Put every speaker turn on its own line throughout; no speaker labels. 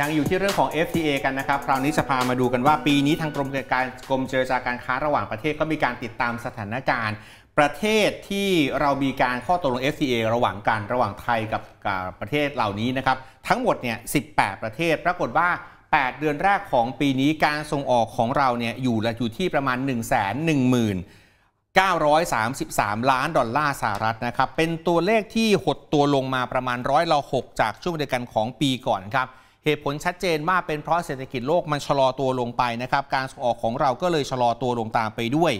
ยังอยู่ที่เรื่องของ FTA กันนะครับ คราวนี้จะพามาดูกันว่าปีนี้ทางกรมการกรมเจรจาการค้าระหว่างประเทศก็มีการติดตามสถานการณ์ประเทศที่เรามีการข้อตกลง FTA ระหว่างกันระหว่างไทยกับประเทศเหล่านี้นะครับ ทั้งหมดเนี่ย 18 ประเทศ ปรากฏว่า 8 เดือนแรกของปีนี้การส่งออกของเราเนี่ยอยู่ละอยู่ที่ประมาณ 1 1 0 933 ล้านดอลลาร์สหรัฐนะครับเป็นตัวเลขที่หดตัวลงมาประมาณร้อยละ6จากช่วงเดียวกันของปีก่อนครับเหตุผลชัดเจนมากเป็นเพราะเศรษฐกิจโลกมันชะลอตัวลงไปนะครับการส่งออกของเราก็เลยชะลอตัวลงตามไปด้วย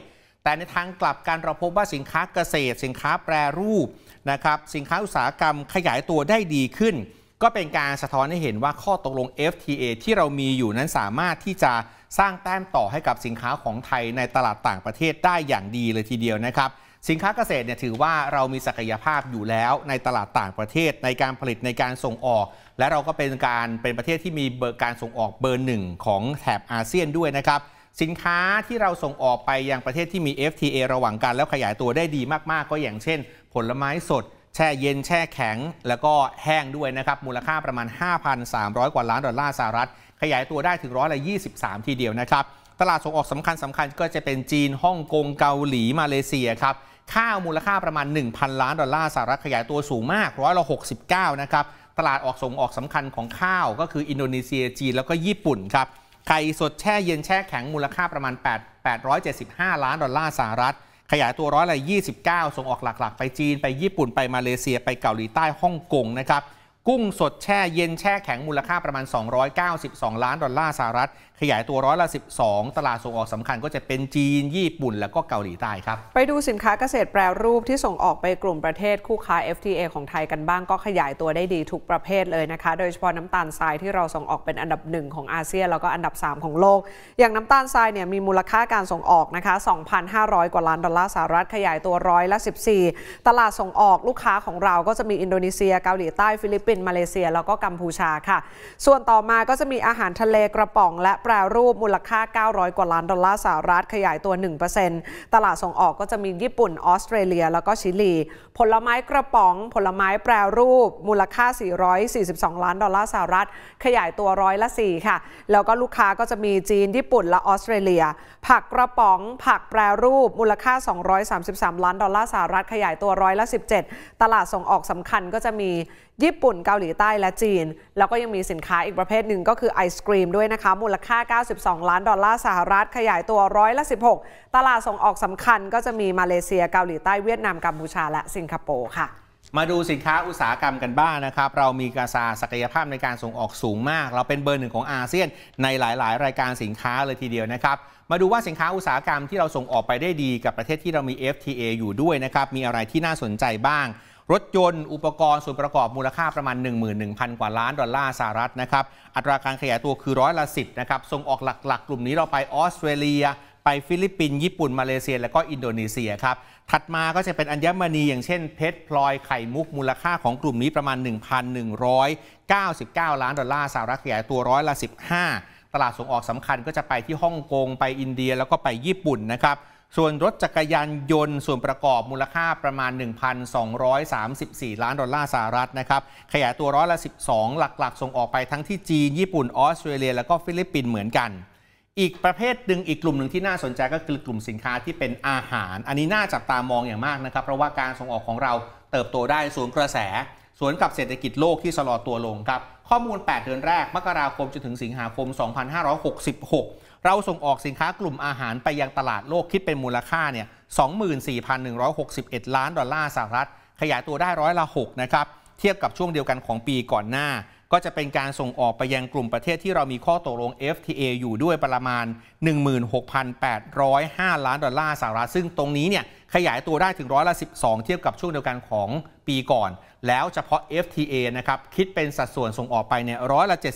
แต่ในทางกลับกันเราพบว่าสินค้าเกษตร สินค้าแปรรูปนะครับสินค้าอุตสาหกรรมขยายตัวได้ดีขึ้น ก็เป็นการสะท้อนให้เห็นว่าข้อตกลง FTA ที่เรามีอยู่นั้นสามารถที่จะสร้างแต้มต่อให้กับสินค้าของไทยในตลาดต่างประเทศได้อย่างดีเลยทีเดียวนะครับสินค้าเกษตรเนี่ยถือว่าเรามีศักยภาพอยู่แล้วในตลาดต่างประเทศในการผลิตในการส่งออก และเราก็เป็นการเป็นประเทศที่มีเบอร์การส่งออกเบอร์หนึ่งของแถบอาเซียนด้วยนะครับ สินค้าที่เราส่งออกไปยังประเทศที่มี FTA ระหว่างกันแล้วขยายตัวได้ดีมากๆ ก็อย่างเช่นผลไม้สดแช่เย็นแช่แข็ง แล้วก็แห้งด้วยนะครับมูลค่าประมาณ 5,300 กว่าล้านดอลลาร์สหรัฐ ขยายตัวได้ถึงร้อยละ23ทีเดียวนะครับตลาดส่งออกสำคัญสำคัญก็จะเป็นจีน ฮ่องกง เกาหลีมาเลเซียครับ ข้าวมูลค่าประมาณ 1,000 ล้านดอลลาร์สหรัฐขยายตัวสูงมากร้อยละ69นะครับ ตลาดออกส่งออกสำคัญของข้าว ก็คืออินโดนีเซีย จีน แล้วก็ญี่ปุ่นครับไข่สดแช่เย็นแช่แข็งมูลค่าประมาณ 8 875 ล้านดอลลาร์สหรัฐ ขยายตัวร้อยละ29 ส่งออกหลักๆ ไปจีน ไปญี่ปุ่น ไปมาเลเซีย ไปเกาหลีใต้ ฮ่องกงนะครับกุ้งสดแช่เย็นแช่แข็งมูลค่าประมาณ 292 ล้านดอลลาร์สหรัฐ ขยายตัวร้อยละ 12 ตลาดส่งออกสำคัญก็จะเป็นจีน ญี่ปุ่นแล้วก็เกาหลีใต้ครับ
ไปดูสินค้าเกษตรแปรรูปที่ส่งออกไปกลุ่มประเทศคู่ค้า FTA ของไทยกันบ้างก็ขยายตัวได้ดีทุกประเภทเลยนะคะ โดยเฉพาะน้ำตาลทรายที่เราส่งออกเป็นอันดับหนึ่งของอาเซียนแล้วก็อันดับ 3 ของโลก อย่างน้ำตาลทรายเนี่ยมีมูลค่าการส่งออกนะคะ2,500กว่าล้านดอลลาร์สหรัฐขยายตัวร้อยละ 14 ตลาดส่งออกลูกค้าของเราก็จะมีอินโดนีเซียเกาหลีใต้ฟิลิปปินนมาเลเซียแล้วก็กัมพูชาค่ะ ส่วนต่อมาก็จะมีอาหารทะเลกระป๋องและแปรรูปมูลค่า900กว่า ล้านดอลลาร์สหรัฐขยายตัว1%ตลาดส่งออกก็จะมีญี่ปุ่นออสเตรเลีย แล้วก็ชิลีผลไม้กระป๋อง ผลไม้แปรรูปมูลค่า 442 ล้านดอลลาร์สหรัฐ ขยายตัวร้อยละ4ค่ะ แล้วก็ลูกค้าก็จะมีจีนญี่ปุ่นและออสเตรเลีย ผักกระป๋อง ผักแปรรูปมูลค่า 233 ล้านดอลลาร์สหรัฐ ขยายตัวร้อยละ17 ตลาดส่งออกสำคัญก็จะมีญี่ปุ่นเกาหลีใต้และจีน แล้วก็ยังมีสินค้าอีกประเภทหนึ่งก็คือไอศครีมด้วยนะคะมูลค่า 92 ล้านดอลลาร์สหรัฐขยายตัวร้อยละ16 ตลาดส่งออกสำคัญก็จะมีมาเลเซียเกาหลีใต้เวียดนามกัมพูชาและสิงคโปร์ค่ะ
มาดูสินค้าอุตสาหกรรมกันบ้างนะครับ เรามีกาซาศักยภาพในการส่งออกสูงมาก เราเป็นเบอร์หนึ่งของอาเซียน ในหลาย ๆ รายการสินค้าเลยทีเดียวนะครับมาดูว่าสินค้าอุตสาหกรรมที่เราส่งออกไปได้ดีกับประเทศที่เรามี FTA อยู่ด้วยนะครับมีอะไรที่น่าสนใจบ้างรถยนต์อุปกรณ์ส่วนประกอบมูลค่าประมาณ 11,000 กว่าล้านดอลลาร์สหรัฐนะครับอัตราการขยายตัวคือร้อยละสิบนะครับส่งออกหลักๆ กลุ่มนี้เราไปออสเตรเลีย ไปฟิลิปปินส์ญี่ปุ่น มาเลเซียและก็อินโดนีเซียครับถัดมาก็จะเป็นอัญมณี อย่างเช่นเพชรพลอยไข่มุกมูลค่าของกลุ่มนี้ประมาณ 1,199ล้านดอลลาร์สหรัฐขยายตัวร้อยละ15 ตลาดส่งออกสำคัญก็จะไปที่ฮ่องกงไปอินเดียแล้วก็ไปญี่ปุ่นนะครับส่วนรถจักรยานยนต์ ส่วนประกอบมูลค่าประมาณ 1,234 ล้านดอลลาร์สหรัฐนะครับขยายตัวร้อยละ 12 หลักๆ ส่งออกไปทั้งที่จีน ญี่ปุ่น ออสเตรเลียแล้วก็ฟิลิปปินส์เหมือนกัน อีกประเภทหนึ่งอีกกลุ่มหนึ่งที่น่าสนใจก็คือกลุ่มสินค้าที่เป็นอาหาร อันนี้น่าจับตามองอย่างมากนะครับ เพราะว่าการส่งออกของเราเติบโตได้สวนกระแส สวนกับเศรษฐกิจโลกที่ชะลอตัวลงครับข้อมูล 8เดือนแรกมกราคมจนถึงสิงหาคม 2566เราส่งออกสินค้ากลุ่มอาหารไปยังตลาดโลกคิดเป็นมูลค่าเนี่ย 24,161 ล้านดอลลาร์สหรัฐ ขยายตัวได้ร้อยละ6นะครับเทียบกับช่วงเดียวกันของปีก่อนหน้า ก็จะเป็นการส่งออกไปยังกลุ่มประเทศที่เรามีข้อตกลง FTA อยู่ด้วยประมาณ 16,805 ล้านดอลลาร์สหรัฐซึ่งตรงนี้เนี่ยขยายตัวได้ถึงร้อยละ12เทียบกับช่วงเดียวกันของปีก่อน แล้วเฉพาะ FTA นะครับคิดเป็นสัดส่วนส่งออกไปเนี่ยร้อยละ70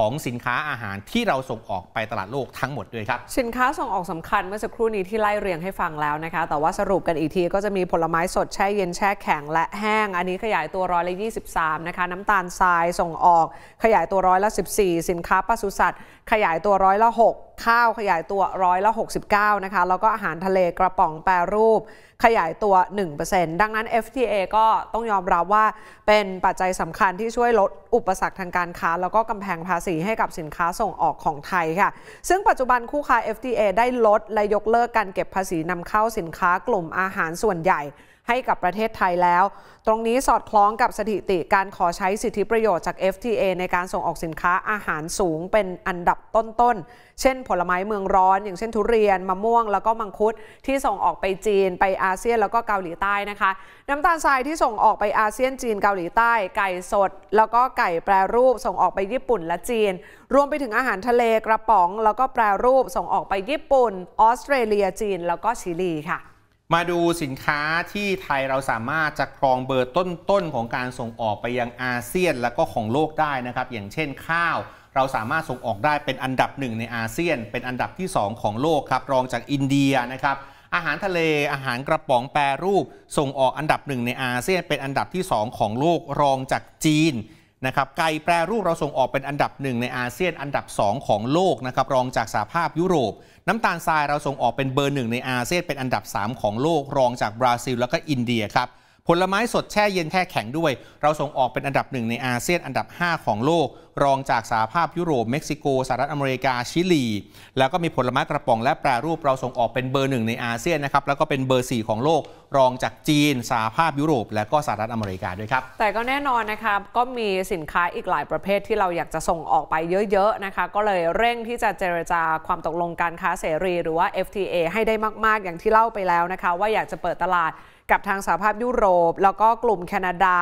ของสินค้าอาหารที่เราส่งออกไปตลาดโลกทั้งหมดด้วยครับ
สินค้าส่งออกสำคัญเมื่อสักครู่นี้ที่ไล่เรียงให้ฟังแล้วนะคะแต่ว่าสรุปกันอีกทีก็จะมีผลไม้สด แช่ เย็นแช่ แข็งและแห้ง อันนี้ขยายตัวร้อยละ23 นะคะ น้ำตาลทรายส่งออก ขยายตัวร้อยละ 14 สินค้าปศุสัตว์ ขยายตัวร้อยละ 6ข้าวขยายตัวร้อยละ69นะคะแล้วก็อาหารทะเลกระป๋องแปรรูปขยายตัว 1%ดังนั้น FTA ก็ต้องยอมรับว่าเป็นปัจจัยสำคัญที่ช่วยลดอุปสรรคทางการค้า แล้วก็กำแพงภาษีให้กับสินค้าส่งออกของไทยค่ะซึ่งปัจจุบันคู่ค้า FTA ได้ลดและยกเลิกการเก็บภาษีนำเข้าสินค้ากลุ่มอาหารส่วนใหญ่ให้กับประเทศไทยแล้ว ตรงนี้สอดคล้องกับสถิติการขอใช้สิทธิประโยชน์จาก FTA ในการส่งออกสินค้าอาหารสูง เป็นอันดับต้นๆเช่นผลไม้เมืองร้อน อย่างเช่นทุเรียนมะม่วง แล้วก็มังคุดที่ส่งออกไปจีน ไปอาเซียนแล้วก็เกาหลีใต้นะคะ น้ำตาลทรายที่ส่งออกไปอาเซียนจีน เกาหลีใต้ ไก่สด แล้วก็ไก่แปรรูปส่งออกไปญี่ปุ่นและจีน รวมไปถึงอาหารทะเลกระป๋อง แล้วก็แปรรูปส่งออกไปญี่ปุ่นออสเตรเลียจีน แล้วก็ชิลีค่ะ
มาดูสินค้าที่ไทยเราสามารถจะครองเบอร์ต้นๆของการส่งออกไปยังอาเซียนและก็ของโลกได้นะครับอย่างเช่นข้าว เราสามารถส่งออกได้เป็นอันดับหนึ่งในอาเซียน เป็นอันดับที่ 2 ของโลกครับรองจากอินเดียนะครับอาหารทะเลอาหารกระป๋องแปรรูปส่งออกอันดับหนึ่งในอาเซียน เป็นอันดับที่ 2 ของโลกรองจากจีนนะครับไก่แปรรูปเราส่งออกเป็นอันดับหนึ่งในอาเซียน อันดับ 2 ของโลกนะครับรองจากสหภาพยุโรปน้ำตาลทรายเราส่งออกเป็นเบอร์หนึ่งในอาเซียนเป็นอันดับ 3 ของโลกรองจากบราซิลแล้วก็อินเดียครับผลไม้สดแช่เย็นแช่แข็งด้วย เราส่งออกเป็นอันดับหนึ่งในอาเซียนอันดับ 5 ของโลก รองจากสหภาพยุโรป เม็กซิโกสหรัฐอเมริกาชิลี แล้วก็มีผลไม้กระป๋องและแปรรูปเราส่งออกเป็นเบอร์หนึ่งในอาเซียนนะครับแล้วก็เป็นเบอร์4ของโลกรองจากจีน สหภาพยุโรปและก็สหรัฐอเมริกาด้วยครับ
แต่ก็แน่นอนนะคะก็มีสินค้าอีกหลายประเภทที่เราอยากจะส่งออกไปเยอะๆนะคะ ก็เลยเร่งที่จะเจรจาความตกลงการค้าเสรีหรือว่า FTA ให้ได้มากๆอย่างที่เล่าไปแล้วนะคะ ว่าอยากจะเปิดตลาดกับทางสหภาพยุโรป แล้วก็กลุ่มแคนาดา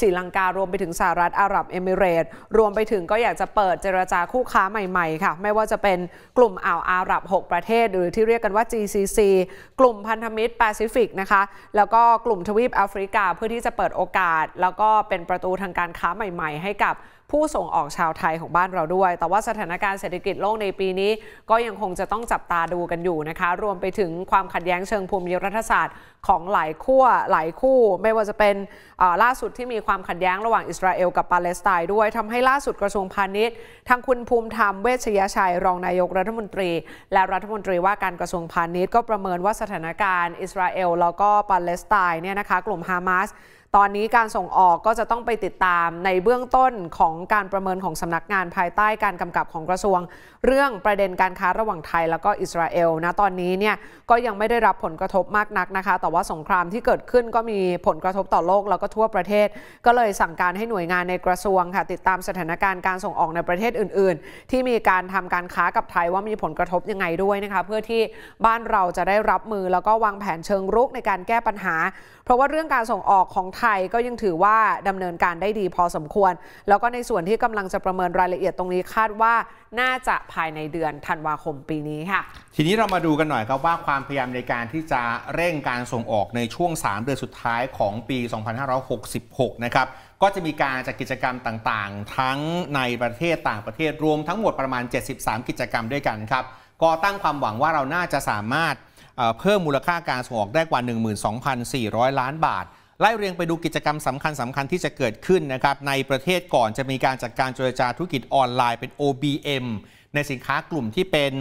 ศรีลังการวมไปถึงสหรัฐอาหรับเอมิเรตรวมไปถึงก็อยากจะเปิดเจรจาคู่ค้าใหม่ๆค่ะไม่ว่าจะเป็นกลุ่มอ่าวอาหรับ 6 ประเทศหรือที่เรียกกันว่า GCC กลุ่มพันธมิตรแปซิฟิกนะคะแล้วก็กลุ่มทวีปแอฟริกาเพื่อที่จะเปิดโอกาส แล้วก็เป็นประตูทางการค้าใหม่ๆให้กับผู้ส่งออกชาวไทยของบ้านเราด้วย แต่ว่าสถานการณ์เศรษฐกิจโลกในปีนี้ก็ยังคงจะต้องจับตาดูกันอยู่นะคะ รวมไปถึงความขัดแย้งเชิงภูมิรัฐศาสตร์ของหลายขั้วหลายคู่ ไม่ว่าจะเป็นล่าสุดที่มีความขัดแย้งระหว่างอิสราเอลกับปาเลสไตน์ด้วยทำให้ล่าสุดกระทรวงพาณิชย์ ทางคุณภูมิธรรมเวชยชัย รองนายกรัฐมนตรี และรัฐมนตรีว่าการกระทรวงพาณิชย์ ก็ประเมินว่าสถานการณ์ อิสราเอลแล้วก็ปาเลสไตน์เนี่ยนะคะ กลุ่มฮามาสตอนนี้การส่งออกก็จะต้องไปติดตามในเบื้องต้นของการประเมินของสำนักงานภายใต้การกำกับของกระทรวง เรื่องประเด็นการค้าระหว่างไทยแล้วก็อิสราเอลนะตอนนี้เนี่ยก็ยังไม่ได้รับผลกระทบมากนักนะคะ แต่ว่าสงครามที่เกิดขึ้นก็มีผลกระทบต่อโลกแล้วก็ทั่วประเทศ ก็เลยสั่งการให้หน่วยงานในกระทรวงค่ะติดตามสถานการณ์การส่งออกในประเทศอื่น ๆ ที่มีการทำการค้ากับไทยว่ามีผลกระทบยังไงด้วยนะคะเพื่อที่บ้านเราจะได้รับมือแล้วก็วางแผนเชิงรุกในการแก้ปัญหา เพราะว่าเรื่องการส่งออกของไททยก็ยังถือว่าดำเนินการได้ดีพอสมควร แล้วก็ในส่วนที่กำลังจะประเมินรายละเอียดตรงนี้คาดว่าน่าจะภายในเดือนธันวาคมปีนี้ค่ะ
ทีนี้เรามาดูกันหน่อยครับว่าความพยายามในการที่จะเร่งการส่งออกในช่วง3เดือนสุดท้ายของปี 2566 นะครับ ก็จะมีการจัดกิจกรรมต่างๆ ทั้งในประเทศต่างประเทศรวม ทั้งหมดประมาณ 73 กิจกรรมด้วยกันครับ ก็ตั้งความหวังว่าเราน่าจะสามารถเพิ่มมูลค่าการส่งออกได้กว่า 12,400 ล้านบาทไล่เรียงไปดูกิจกรรมสำคัญสำคัญที่จะเกิดขึ้นนะครับในประเทศก่อนจะมีการจัดการเจรจาธุรกิจออนไลน์เป็น OBM ในสินค้ากลุ่มที่เป็น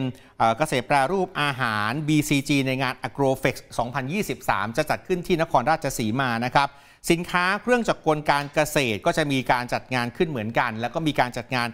เกษตรแปรรูปอาหาร BCG ในงาน AgroFex 2023 จะจัดขึ้นที่นครราชสีมานะครับสินค้าเครื่องจักรกลการเกษตรก็จะมีการจัดงานขึ้นเหมือนกัน แล้วก็มีการจัดงาน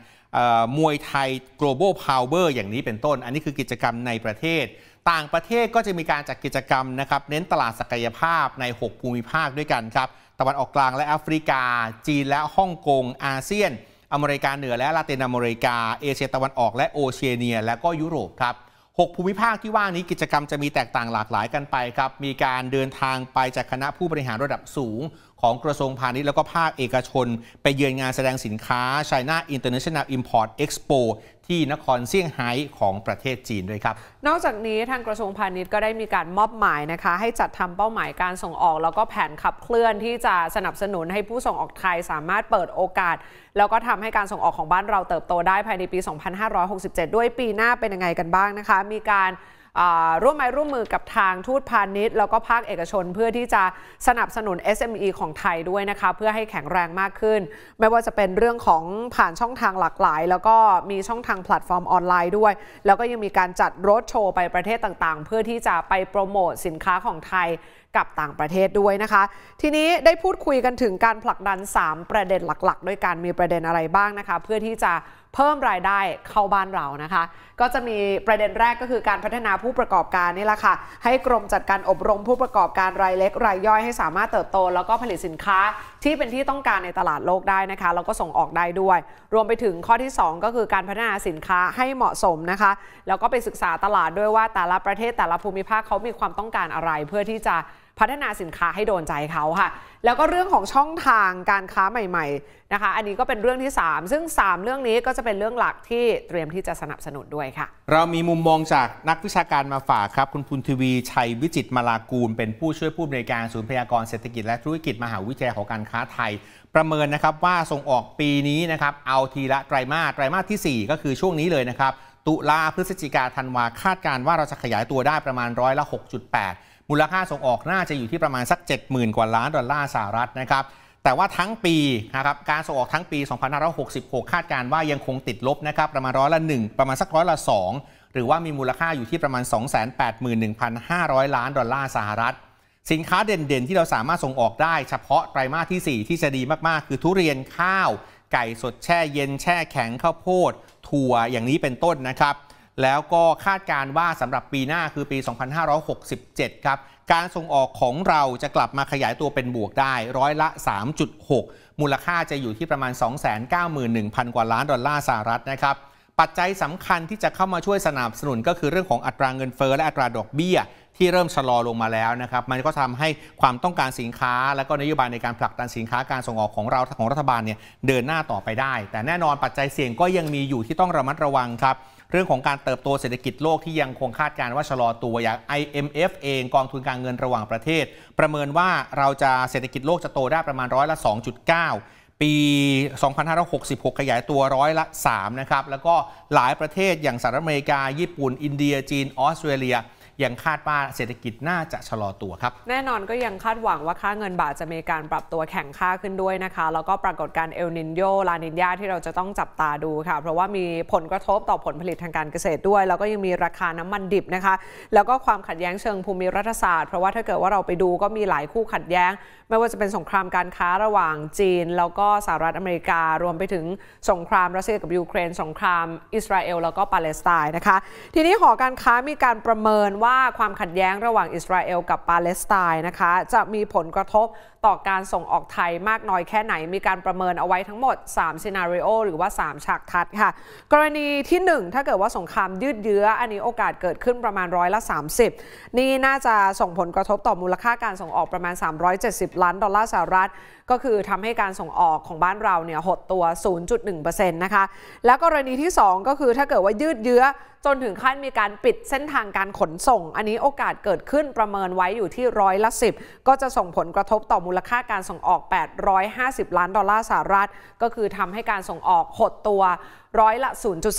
มวยไทย global power อย่างนี้เป็นต้น อันนี้คือกิจกรรมในประเทศ ต่างประเทศก็จะมีการจัดกกิจกรรมนะครับ เน้นตลาดศักยภาพใน 6 ภูมิภาคด้วยกันครับ ตะวันออกกลางและแอฟริกา จีนและฮ่องกง อาเซียน อเมริกาเหนือและลาตินอเมริกา เอเชียตะวันออกและโอเชียเนีย และก็ยุโรปครับ6ภูมิภาคที่ว่านี้กิจกรรมจะมีแตกต่างหลากหลายกันไปครับ มีการเดินทางไปจากคณะผู้บริหารระดับสูงของกระทรวงพาณิชย์แล้วก็ภาคเอกชน ไปเยือนงานแสดงสินค้า China International Import Expo ที่นครเซี่ยงไฮ้ของประเทศจีนด้วยครับ
นอกจากนี้ทางกระทรวงพาณิชย์ก็ได้มีการมอบหมายนะคะ ให้จัดทำเป้าหมายการส่งออกแล้วก็แผนขับเคลื่อนที่จะสนับสนุนให้ผู้ส่งออกไทยสามารถเปิดโอกาส แล้วก็ทำให้การส่งออกของบ้านเราเติบโตได้ภายในปี 2567 ด้วยปีหน้าเป็นยังไงกันบ้างนะคะ มีการร่วมไม้ร่วมมือกับทางทูตพาณิชย์ แล้วก็ภาคเอกชนเพื่อที่จะสนับสนุน SME ของไทยด้วยนะคะเพื่อให้แข็งแรงมากขึ้น ไม่ว่าจะเป็นเรื่องของผ่านช่องทางหลากหลาย แล้วก็มีช่องทางแพลตฟอร์มออนไลน์ด้วย แล้วก็ยังมีการจัดรถโชว์ไปประเทศต่างๆ เพื่อที่จะไปโปรโมทสินค้าของไทยกับต่างประเทศด้วยนะคะ ทีนี้ได้พูดคุยกันถึงการผลักดัน 3 ประเด็นหลักๆ ด้วยการมีประเด็นอะไรบ้างนะคะเพื่อที่จะเพิ่มรายได้เข้าบ้านเรานะคะ ก็จะมีประเด็นแรกก็คือการพัฒนาผู้ประกอบการนี่แหละค่ะให้กรมจัดการอบรมผู้ประกอบการรายเล็ก รายย่อย ให้สามารถเติบโต แล้วก็ผลิตสินค้าที่เป็นที่ต้องการในตลาดโลกได้นะคะแล้วก็ส่งออกได้ด้วย รวมไปถึงข้อที่ 2 ก็คือการพัฒนาสินค้าให้เหมาะสมนะคะแล้วก็ไปศึกษาตลาดด้วยว่าแต่ละประเทศแต่ละภูมิภาคเขามีความต้องการอะไรเพื่อที่จะพัฒนาสินค้าให้โดนใจเขาค่ะแล้วก็เรื่องของช่องทางการค้าใหม่ๆนะคะอันนี้ก็เป็นเรื่องที่ 3 ซึ่ง 3 เรื่องนี้ก็จะเป็นเรื่องหลักที่เตรียมที่จะสนับสนุนด้วยค่ะ
เรามีมุมมองจากนักวิชาการมาฝากครับคุณพุนทวีชัยวิจิตมาลากูล เป็นผู้ช่วยผู้อำนวยการศูนย์พยากรเศรษฐกิจและธุรกิจมหาวิทยาลัยขอการค้าไทย ประเมินนะครับว่าส่งออกปีนี้นะครับเอาทีละไตรมาสไตรมาสที่ 4 ก็คือช่วงนี้เลยนะครับตุลาพฤศจิกาธันวาคาดการว่าเราจะขยายตัวได้ประมาณร้อยละ6.8มูลค่าส่งออกน่าจะอยู่ที่ประมาณสัก 70,000กว่าล้านดอลลาร์สหรัฐนะครับแต่ว่าทั้งปีนะครับการส่งออกทั้งปี 2566คาดการว่ายังคงติดลบนะครับประมาณร้อยละ 1 ประมาณสักร้อยละ 2หรือว่ามีมูลค่าอยู่ที่ประมาณ281,500 ล้านดอลลาร์สหรัฐ สินค้าเด่นๆที่เราสามารถส่งออกได้ เฉพาะไตรมาสที่ 4 ที่จะดีมากๆคือทุเรียนข้าวไก่สดแช่เย็นแช่แข็งข้าวโพด ถั่วอย่างนี้เป็นต้นนะครับแล้วก็คาดการว่าสำหรับปีหน้าคือปี 2567 ครับการส่งออกของเราจะกลับมาขยายตัวเป็นบวกได้ ร้อยละ 3.6 มูลค่าจะอยู่ที่ประมาณ 291,000กว่าล้านดอลลาร์สหรัฐนะครับปัจจัยสำคัญที่จะเข้ามาช่วยสนับสนุนก็คือเรื่องของอัตราเงินเฟอ้อและอัตราดอกเบี้ยที่เริ่มชะลอลงมาแล้วนะครับ มันก็ทำให้ความต้องการสินค้าและก็นโยบายในการผลักดันสินค้าการส่งออกของเราของรัฐบาลเนี่ยเดินหน้าต่อไปได้ แต่แน่นอนปัจจัยเสี่ยงก็ยังมีอยู่ที่ต้องระมัดระวังครับ เรื่องของการเติบโตเศรษฐกิจโลกที่ยังคงคาดการณ์ว่าชะลอตัวอย่าง IMF เองกองทุนการเงินระหว่างประเทศ ประเมินว่าเราจะเศรษฐกิจโลกจะโตได้ประมาณร้อยละ2.9 ปี 2566 ขยายตัวร้อยละ3นะครับแล้วก็หลายประเทศอย่างสหรัฐอเมริกาญี่ปุ่นอินเดียจีนออสเตรเลียยังคาดว่าเศรษฐกิจน่าจะชะลอตัวครับ
แน่นอนก็ยังคาดหวังว่าค่าเงินบาทจะมีการปรับตัวแข็งค่าขึ้นด้วยนะคะแล้วก็ปรากฏการเอลนินโยลานินยาที่เราจะต้องจับตาดูค่ะเพราะว่ามีผลกระทบต่อผลผลิตทางการเกษตรด้วย แล้วก็ยังมีราคาน้ำมันดิบนะคะแล้วก็ความขัดแย้งเชิงภูมิรัฐศาสตร์ เพราะว่าถ้าเกิดว่าเราไปดูก็มีหลายคู่ขัดแย้งไม่ว่าจะเป็นสงครามการค้าระหว่างจีน แล้วก็สหรัฐอเมริกา รวมไปถึงสงครามรัสเซียกับยูเครน สงครามอิสราเอล แล้วก็ปาเลสไตน์นะคะทีนี้หอการค้ามีการประเมินว่าว่าความขัดแย้งระหว่างอิสราเอลกับปาเลสไตน์นะคะจะมีผลกระทบต่อการส่งออกไทยมากน้อยแค่ไหนมีการประเมินเอาไว้ทั้งหมด3ซีนารีโอหรือว่า 3ฉากทัดค่ะกรณีที่ 1 ถ้าเกิดว่าสงครามยืดเยื้อ อันนี้โอกาสเกิดขึ้นประมาณร้อยละ 30 นี่น่าจะส่งผลกระทบต่อมูลค่าการส่งออกประมาณ 370 ล้านดอลลาร์สหรัฐก็คือทำให้การส่งออกของบ้านเราเนี่ยหดตัว 0.1%นะคะแล้วกรณีที่ 2 ก็คือถ้าเกิดว่ายืดเยื้อจนถึงขั้นมีการปิดเส้นทางการขนส่ง อันนี้โอกาสเกิดขึ้นประเมินไว้อยู่ที่ร้อยละ 10 ก็จะส่งผลกระทบต่อมูลค่าการส่งออก 850 ล้านดอลลาร์สหรัฐ ก็คือทำให้การส่งออกหดตัวร้อยละ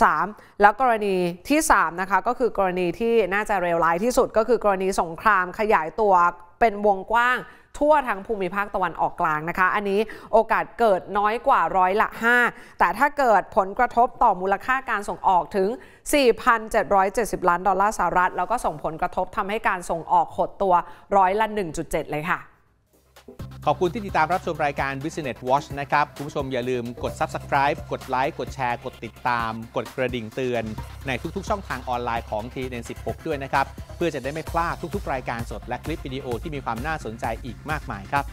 0.3 แล้วกรณีที่3นะคะก็คือกรณีที่น่าจะเร็วร้ายที่สุด ก็คือกรณีสงครามขยายตัวเป็นวงกว้างทั่วทั้งภูมิภาคตะวันออกกลางนะคะ อันนี้โอกาสเกิดน้อยกว่าร้อยละ 5 แต่ถ้าเกิดผลกระทบต่อมูลค่าการส่งออกถึง 4,770 ล้านดอลลาร์สหรัฐแล้วก็ส่งผลกระทบทำให้การส่งออกหดตัวร้อยละ 1.7 เลยค่ะ
ขอบคุณที่ติดตามรับชมรายการ Business Watch นะครับ คุณผู้ชมอย่าลืมกด Subscribe กดไลค์ กดแชร์ กดติดตาม กดกระดิ่งเตือน ในทุกๆ ช่องทางออนไลน์ของ TN 16 ด้วยนะครับ เพื่อจะได้ไม่พลาดทุกๆ รายการสดและคลิปวิดีโอที่มีความน่าสนใจอีกมากมายครับ